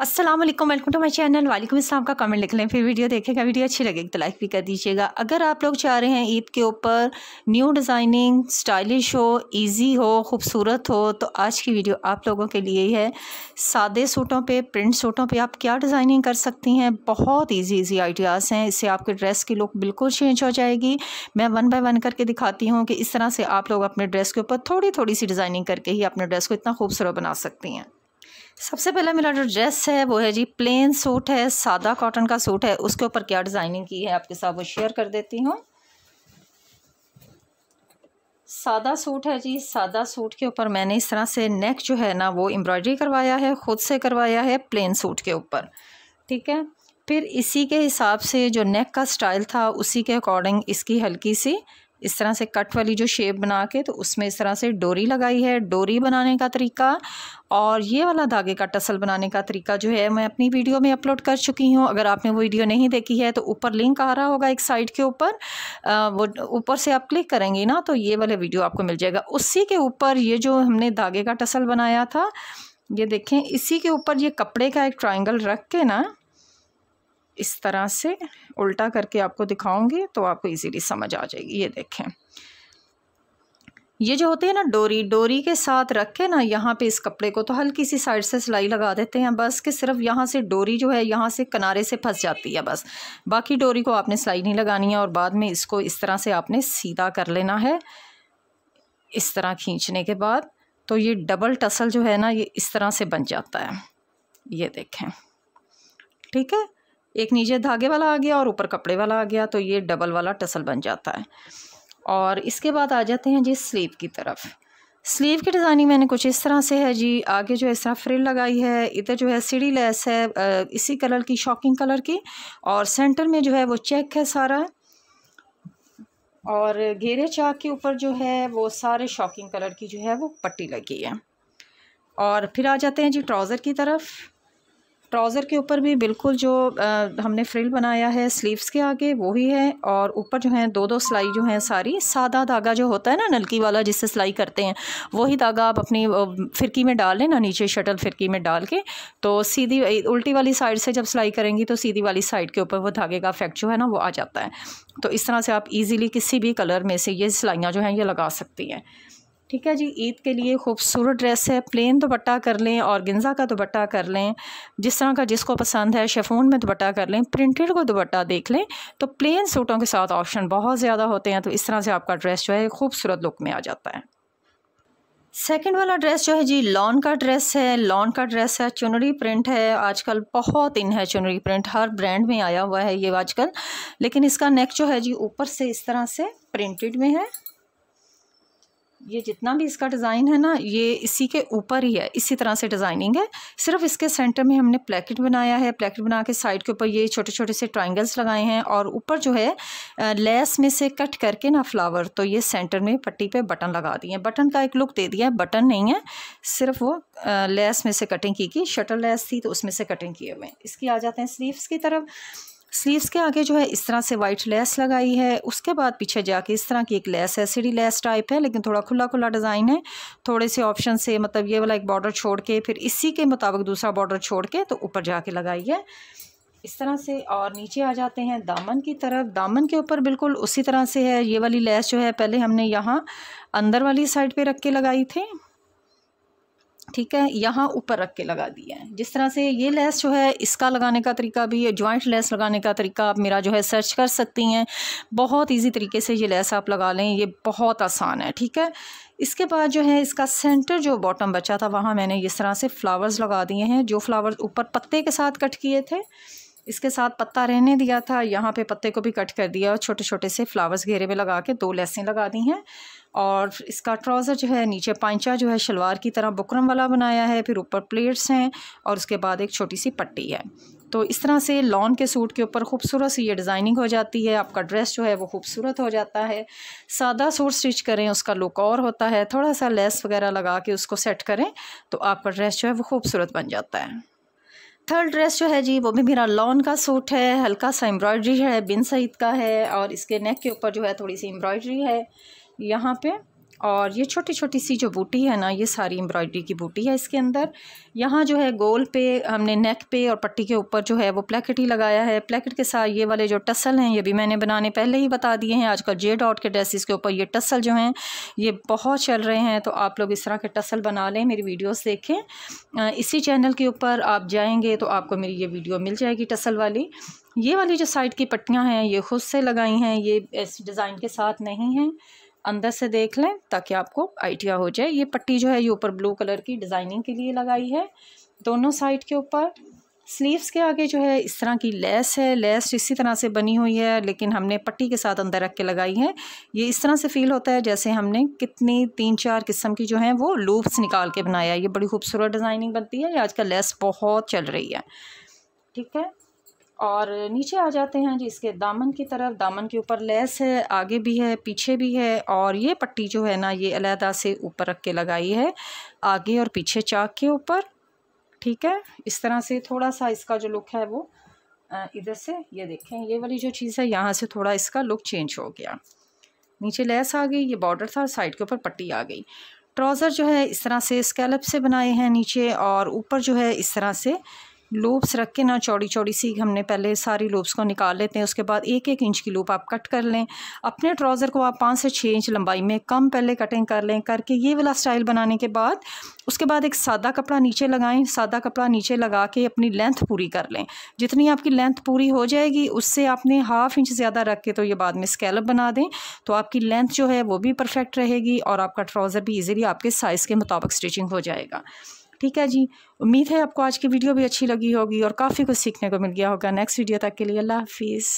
Aslam welcome to my channel वालेकुम अस्सलाम का कमेंट लिख लें फिर वीडियो देखेगा वीडियो अच्छी लगेगी तो लाइक भी कर दीजिएगा अगर आप लोग चाह रहे हैं ईद के ऊपर न्यू डिज़ाइनिंग स्टाइलिश हो इजी हो खूबसूरत हो तो आज की वीडियो आप लोगों के लिए ही है सादे सूटों पे प्रिंट सूटों पे आप क्या डिज़ाइनिंग कर सकती हैं बहुत ईजी ईजी आइडियाज़ हैं इससे आपके ड्रेस की लुक बिल्कुल चेंज हो जाएगी मैं वन बाई वन करके दिखाती हूँ कि इस तरह से आप लोग अपने ड्रेस के ऊपर थोड़ी थोड़ी सी डिज़ाइनिंग करके ही अपने ड्रेस को इतना खूबसूरत बना सकती हैं सबसे पहला मेरा जो ड्रेस है वो है जी प्लेन सूट है सादा कॉटन का सूट है उसके ऊपर क्या डिज़ाइनिंग की है आपके साथ वो शेयर कर देती हूँ सादा सूट है जी सादा सूट के ऊपर मैंने इस तरह से नेक जो है ना वो एम्ब्रॉयडरी करवाया है ख़ुद से करवाया है प्लेन सूट के ऊपर ठीक है फिर इसी के हिसाब से जो नेक का स्टाइल था उसी के अकॉर्डिंग इसकी हल्की सी इस तरह से कट वाली जो शेप बना के तो उसमें इस तरह से डोरी लगाई है डोरी बनाने का तरीका और ये वाला धागे का टसल बनाने का तरीका जो है मैं अपनी वीडियो में अपलोड कर चुकी हूँ अगर आपने वो वीडियो नहीं देखी है तो ऊपर लिंक आ रहा होगा एक साइड के ऊपर वो ऊपर से आप क्लिक करेंगी ना तो ये वाला वीडियो आपको मिल जाएगा उसी के ऊपर ये जो हमने धागे का टसल बनाया था ये देखें इसी के ऊपर ये कपड़े का एक ट्राइंगल रख के ना इस तरह से उल्टा करके आपको दिखाऊंगी तो आपको इजीली समझ आ जाएगी ये देखें ये जो होती है ना डोरी डोरी के साथ रख के ना यहाँ पे इस कपड़े को तो हल्की सी साइड से सिलाई लगा देते हैं बस कि सिर्फ यहाँ से डोरी जो है यहाँ से किनारे से फंस जाती है बस बाकी डोरी को आपने सिलाई नहीं लगानी है और बाद में इसको इस तरह से आपने सीधा कर लेना है इस तरह खींचने के बाद तो ये डबल टसल जो है ना ये इस तरह से बन जाता है ये देखें ठीक है एक नीचे धागे वाला आ गया और ऊपर कपड़े वाला आ गया तो ये डबल वाला टसल बन जाता है और इसके बाद आ जाते हैं जी स्लीव की तरफ स्लीव की डिज़ाइनिंग मैंने कुछ इस तरह से है जी आगे जो है इस तरह फ्रिल लगाई है इधर जो है सीढ़ी लेस है इसी कलर की शॉकिंग कलर की और सेंटर में जो है वो चेक है सारा और घेरे चाक के ऊपर जो है वो सारे शॉकिंग कलर की जो है वो पट्टी लगी है और फिर आ जाते हैं जी ट्राउज़र की तरफ ट्राउज़र के ऊपर भी बिल्कुल जो आ, हमने फ्रिल बनाया है स्लीव्स के आगे वही है और ऊपर जो है दो दो सिलाई जो है सारी सादा धागा जो होता है ना नलकी वाला जिससे सिलाई करते हैं वही धागा आप अपनी फिरकी में डाल लें ना नीचे शटल फिरकी में डाल के तो सीधी उल्टी वाली साइड से जब सिलाई करेंगी तो सीधी वाली साइड के ऊपर वो धागे का इफेक्ट जो है ना वो आ जाता है तो इस तरह से आप ईज़िली किसी भी कलर में से ये सिलाइयाँ जो हैं ये लगा सकती हैं ठीक है जी ईद के लिए खूबसूरत ड्रेस है प्लेन दुपट्टा कर लें और गेंजा का दुपट्टा कर लें जिस तरह का जिसको पसंद है शेफोन में दुपट्टा कर लें प्रिंटेड को दुपट्टा देख लें तो प्लेन सूटों के साथ ऑप्शन बहुत ज़्यादा होते हैं तो इस तरह से आपका ड्रेस जो है खूबसूरत लुक में आ जाता है सेकेंड वाला ड्रेस जो है जी लॉन का ड्रेस है लॉन का ड्रेस है चुनरी प्रिंट है आजकल बहुत इन है चुनरी प्रिंट हर ब्रांड में आया हुआ है ये आजकल लेकिन इसका नेक जो है जी ऊपर से इस तरह से प्रिंटेड में है ये जितना भी इसका डिज़ाइन है ना ये इसी के ऊपर ही है इसी तरह से डिज़ाइनिंग है सिर्फ इसके सेंटर में हमने प्लेकेट बनाया है प्लेकेट बना के साइड के ऊपर ये छोटे छोटे से ट्राइंगल्स लगाए हैं और ऊपर जो है लेस में से कट करके ना फ्लावर तो ये सेंटर में पट्टी पे बटन लगा दिए बटन का एक लुक दे दिया है बटन नहीं है सिर्फ वो लेस में से कटिंग की कि शटर लेस थी तो उसमें से कटिंग किए हुए इसकी आ जाते हैं स्लीवस की तरफ स्लीव्स के आगे जो है इस तरह से वाइट लेस लगाई है उसके बाद पीछे जाके इस तरह की एक लेस है सीढ़ी लेस टाइप है लेकिन थोड़ा खुला खुला डिज़ाइन है थोड़े से ऑप्शन से मतलब ये वाला एक बॉर्डर छोड़ के फिर इसी के मुताबिक दूसरा बॉर्डर छोड़ के तो ऊपर जाके लगाई है इस तरह से और नीचे आ जाते हैं दामन की तरफ दामन के ऊपर बिल्कुल उसी तरह से है ये वाली लेस जो है पहले हमने यहाँ अंदर वाली साइड पर रख के लगाई थी ठीक है यहाँ ऊपर रख के लगा दिया है जिस तरह से ये लेस जो है इसका लगाने का तरीका भी जॉइंट लेस लगाने का तरीका आप मेरा जो है सर्च कर सकती हैं बहुत इजी तरीके से ये लेस आप लगा लें ये बहुत आसान है ठीक है इसके बाद जो है इसका सेंटर जो बॉटम बचा था वहाँ मैंने इस तरह से फ्लावर्स लगा दिए हैं जो फ्लावर्स ऊपर पत्ते के साथ कट किए थे इसके साथ पत्ता रहने दिया था यहाँ पे पत्ते को भी कट कर दिया और छोटे छोटे से फ्लावर्स घेरे में लगा के दो लेसें लगा दी हैं और इसका ट्राउज़र जो है नीचे पाइचा जो है शलवार की तरह बुकरम वाला बनाया है फिर ऊपर प्लेट्स हैं और उसके बाद एक छोटी सी पट्टी है तो इस तरह से लॉन के सूट के ऊपर खूबसूरत सी ये डिज़ाइनिंग हो जाती है आपका ड्रेस जो है वो खूबसूरत हो जाता है सादा सूट स्टिच करें उसका लुक और होता है थोड़ा सा लेस वगैरह लगा के उसको सेट करें तो आपका ड्रेस जो है वो खूबसूरत बन जाता है थर्ड ड्रेस जो है जी वो भी मेरा लॉन का सूट है हल्का सा एम्ब्रॉयडरी है बिन सईद का है और इसके नेक के ऊपर जो है थोड़ी सी एम्ब्रॉयडरी है यहाँ पे और ये छोटी छोटी सी जो बूटी है ना ये सारी एम्ब्रॉयडरी की बूटी है इसके अंदर यहाँ जो है गोल पे हमने नेक पे और पट्टी के ऊपर जो है वो प्लेकेट ही लगाया है प्लेकेट के साथ ये वाले जो टसल हैं ये भी मैंने बनाने पहले ही बता दिए हैं आजकल जे डॉट के ड्रेसिस के ऊपर ये टसल जो हैं ये बहुत चल रहे हैं तो आप लोग इस तरह के टसल बना लें मेरी वीडियोज़ देखें इसी चैनल के ऊपर आप जाएँगे तो आपको मेरी ये वीडियो मिल जाएगी टसल वाली ये वाली जो साइड की पट्टियाँ हैं ये खुद से लगाई हैं ये इस डिज़ाइन के साथ नहीं हैं अंदर से देख लें ताकि आपको आइडिया हो जाए ये पट्टी जो है ये ऊपर ब्लू कलर की डिज़ाइनिंग के लिए लगाई है दोनों साइड के ऊपर स्लीव्स के आगे जो है इस तरह की लेस है लेस इसी तरह से बनी हुई है लेकिन हमने पट्टी के साथ अंदर रख के लगाई है ये इस तरह से फील होता है जैसे हमने कितनी तीन चार किस्म की जो है वो लूप्स निकाल के बनाया ये बड़ी खूबसूरत डिज़ाइनिंग बनती है ये आजकल लेस बहुत चल रही है ठीक है और नीचे आ जाते हैं जी इसके दामन की तरफ दामन के ऊपर लेस है आगे भी है पीछे भी है और ये पट्टी जो है ना ये अलहदा से ऊपर रख के लगाई है आगे और पीछे चाक के ऊपर ठीक है इस तरह से थोड़ा सा इसका जो लुक है वो इधर से ये देखें ये वाली जो चीज़ है यहाँ से थोड़ा इसका लुक चेंज हो गया नीचे लेस आ गई ये बॉर्डर था साइड के ऊपर पट्टी आ गई ट्राउज़र जो है इस तरह से स्कैलप से बनाए हैं नीचे और ऊपर जो है इस तरह से लूप्स रख के ना चौड़ी चौड़ी सी हमने पहले सारी लूप्स को निकाल लेते हैं उसके बाद एक एक इंच की लूप आप कट कर लें अपने ट्राउज़र को आप पाँच से छः इंच लंबाई में कम पहले कटिंग कर लें करके ये वाला स्टाइल बनाने के बाद उसके बाद एक सादा कपड़ा नीचे लगाएं सादा कपड़ा नीचे लगा के अपनी लेंथ पूरी कर लें जितनी आपकी लेंथ पूरी हो जाएगी उससे आपने हाफ इंच ज़्यादा रख के तो ये बाद में स्केलप बना दें तो आपकी लेंथ जो है वो भी परफेक्ट रहेगी और आपका ट्राउज़र भी ईजिली आपके साइज़ के मुताबिक स्टिचिंग हो जाएगा ठीक है जी उम्मीद है आपको आज की वीडियो भी अच्छी लगी होगी और काफ़ी कुछ सीखने को मिल गया होगा नेक्स्ट वीडियो तक के लिए अल्लाह हाफिज़